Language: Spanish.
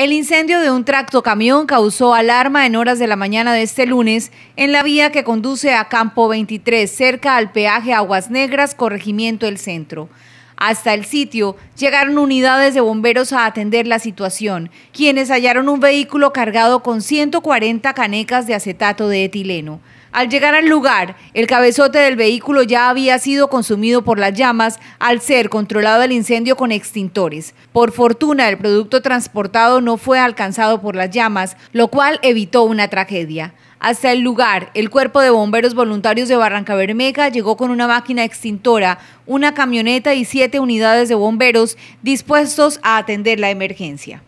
El incendio de un tracto camión causó alarma en horas de la mañana de este lunes en la vía que conduce a Campo 23, cerca al peaje Aguas Negras, corregimiento El centro. Hasta el sitio llegaron unidades de bomberos a atender la situación, quienes hallaron un vehículo cargado con 140 canecas de acetato de etileno. Al llegar al lugar, el cabezote del vehículo ya había sido consumido por las llamas al ser controlado el incendio con extintores. Por fortuna, el producto transportado no fue alcanzado por las llamas, lo cual evitó una tragedia hasta el lugar. El cuerpo de bomberos voluntarios de Barranca Bermeja llegó con una máquina extintora, una camioneta y siete unidades de bomberos dispuestos a atender la emergencia.